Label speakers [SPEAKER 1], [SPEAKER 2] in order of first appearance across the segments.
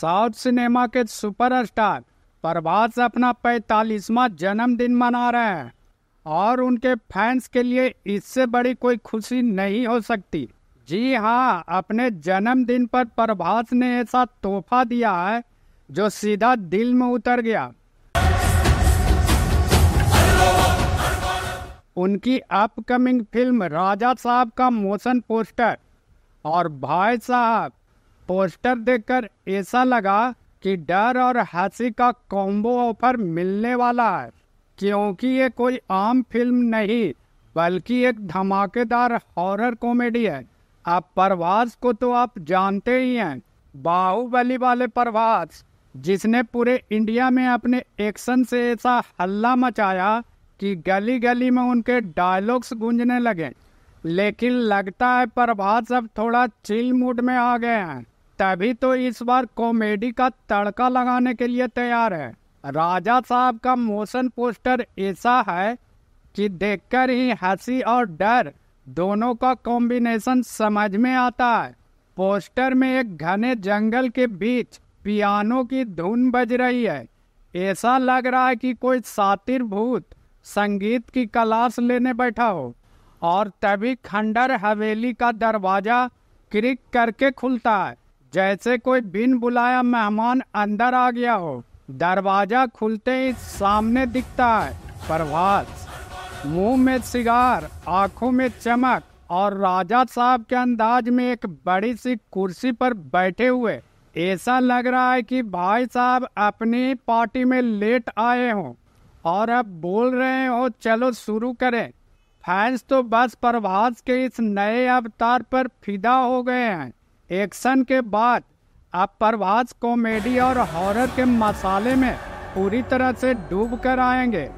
[SPEAKER 1] south cinema के superstar Prabhas अपना पैतालीसवा जन्मदिन मना रहे हैं और उनके फैंस के लिए इससे बड़ी कोई खुशी नहीं हो सकती जी हाँ अपने जन्मदिन पर प्रभास ने ऐसा तोहफा दिया है जो सीधा दिल में उतर गया उनकी अपकमिंग फिल्म राजा साहब का मोशन पोस्टर और भाई साहब पोस्टर देखकर ऐसा लगा कि डर और हंसी का कॉम्बो ऑफर मिलने वाला है क्योंकि ये कोई आम फिल्म नहीं बल्कि एक धमाकेदार हॉरर कॉमेडी है आप प्रभास को तो आप जानते ही हैं बाहुबली वाले प्रभास जिसने पूरे इंडिया में अपने एक्शन से ऐसा हल्ला मचाया कि गली गली में उनके डायलॉग्स गूंजने लगे लेकिन लगता है प्रभास अब थोड़ा चिल मूड में आ गए हैं तभी तो इस बार कॉमेडी का तड़का लगाने के लिए तैयार है राजा साहब का मोशन पोस्टर ऐसा है कि देखकर ही हंसी और डर दोनों का कॉम्बिनेशन समझ में आता है पोस्टर में एक घने जंगल के बीच पियानो की धुन बज रही है ऐसा लग रहा है कि कोई सातिर भूत संगीत की क्लास लेने बैठा हो और तभी खंडर हवेली का दरवाज़ा क्रिक करके खुलता है जैसे कोई बिन बुलाया मेहमान अंदर आ गया हो दरवाजा खुलते ही सामने दिखता है प्रभास मुंह में सिगार आंखों में चमक और राजा साहब के अंदाज में एक बड़ी सी कुर्सी पर बैठे हुए ऐसा लग रहा है कि भाई साहब अपनी पार्टी में लेट आए हो और अब बोल रहे हो चलो शुरू करें फैंस तो बस प्रभास के इस नए अवतार पर फिदा हो गए हैं एक्शन के बाद आप प्रभास कॉमेडी और हॉरर के मसाले में पूरी तरह से डूब कर आएंगे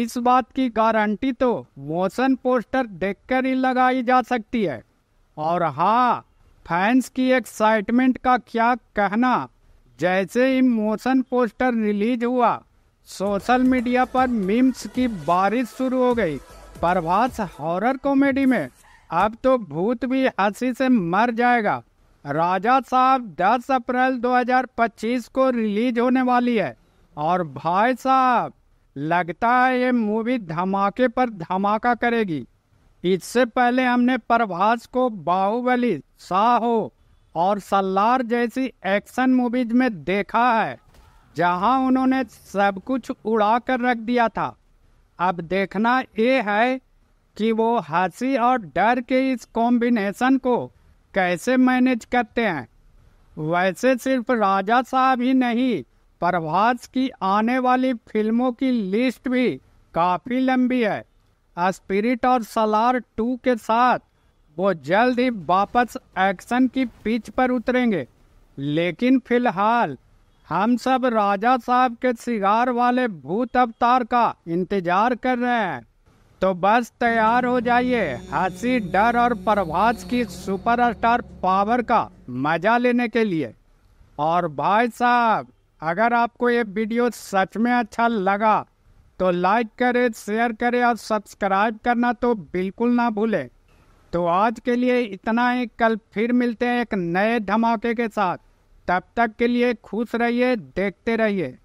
[SPEAKER 1] इस बात की गारंटी तो मोशन पोस्टर देखकर ही लगाई जा सकती है और हाँ फैंस की एक्साइटमेंट का क्या कहना जैसे ही मोशन पोस्टर रिलीज हुआ सोशल मीडिया पर मीम्स की बारिश शुरू हो गई प्रभास हॉरर कॉमेडी में अब तो भूत भी हंसी से मर जाएगा राजा साहब 10 अप्रैल 2025 को रिलीज होने वाली है और भाई साहब लगता है ये मूवी धमाके पर धमाका करेगी इससे पहले हमने प्रभास को बाहुबली साहो और सल्लार जैसी एक्शन मूवीज में देखा है जहां उन्होंने सब कुछ उड़ा कर रख दिया था अब देखना ये है कि वो हंसी और डर के इस कॉम्बिनेशन को कैसे मैनेज करते हैं वैसे सिर्फ राजा साहब ही नहीं प्रभास की आने वाली फिल्मों की लिस्ट भी काफ़ी लंबी है स्पिरिट और सलार टू के साथ वो जल्द ही वापस एक्शन की पिच पर उतरेंगे लेकिन फिलहाल हम सब राजा साहब के सिगार वाले भूत अवतार का इंतजार कर रहे हैं तो बस तैयार हो जाइए हंसी डर और प्रभास की सुपरस्टार पावर का मजा लेने के लिए और भाई साहब अगर आपको ये वीडियो सच में अच्छा लगा तो लाइक करें शेयर करें और सब्सक्राइब करना तो बिल्कुल ना भूलें तो आज के लिए इतना ही कल फिर मिलते हैं एक नए धमाके के साथ तब तक के लिए खुश रहिए देखते रहिए